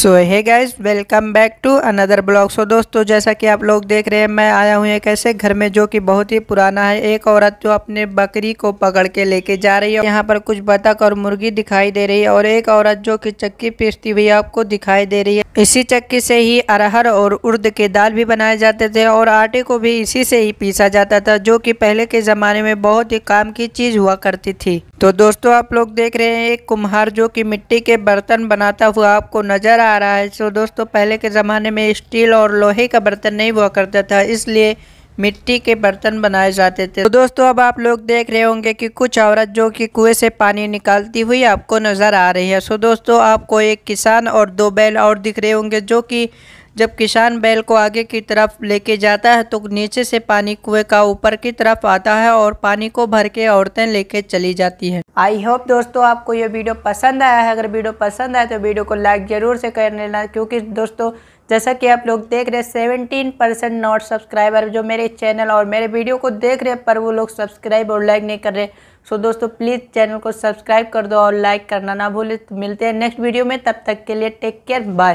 so hey guys welcome back to another blog so दोस्तों जैसा कि आप लोग देख रहे हैं मैं आया हूँ एक ऐसे घर में जो कि बहुत ही पुराना है एक औरत जो अपने बकरी को पकड़ के लेके जा रही है यहाँ पर कुछ बतख और मुर्गी दिखाई दे रही है और एक औरत जो कि चक्की पीसती हुई आपको दिखाई दे रही है इसी चक्की से ही अरहर और उर्द के दाल भी बनाए जाते थे और आटे को भी इसी से ही पीसा जाता था जो की पहले के ज़माने में बहुत ही काम की चीज़ हुआ करती थी तो दोस्तों आप लोग देख रहे हैं एक कुम्हार जो की मिट्टी के बर्तन बनाता हुआ आपको नजर आ आ रहा है सो दोस्तों पहले के ज़माने में स्टील और लोहे का बर्तन नहीं हुआ करता था इसलिए मिट्टी के बर्तन बनाए जाते थे तो दोस्तों अब आप लोग देख रहे होंगे कि कुछ औरत जो कि कुएं से पानी निकालती हुई आपको नज़र आ रही है सो दोस्तों आपको एक किसान और दो बैल और दिख रहे होंगे जो कि जब किसान बैल को आगे की तरफ लेके जाता है तो नीचे से पानी कुएं का ऊपर की तरफ आता है और पानी को भर के औरतें लेके चली जाती है आई होप दोस्तों आपको ये वीडियो पसंद आया है अगर वीडियो पसंद आए तो वीडियो को लाइक जरूर से कर लेना क्योंकि दोस्तों जैसा कि आप लोग देख रहे हैं सेवेंटीन परसेंट नॉट सब्सक्राइबर जो मेरे चैनल और मेरे वीडियो को देख रहे हैं पर वो लोग सब्सक्राइब और लाइक नहीं कर रहे सो so, दोस्तों प्लीज़ चैनल को सब्सक्राइब कर दो और लाइक करना ना भूले मिलते हैं नेक्स्ट वीडियो में तब तक के लिए टेक केयर बाय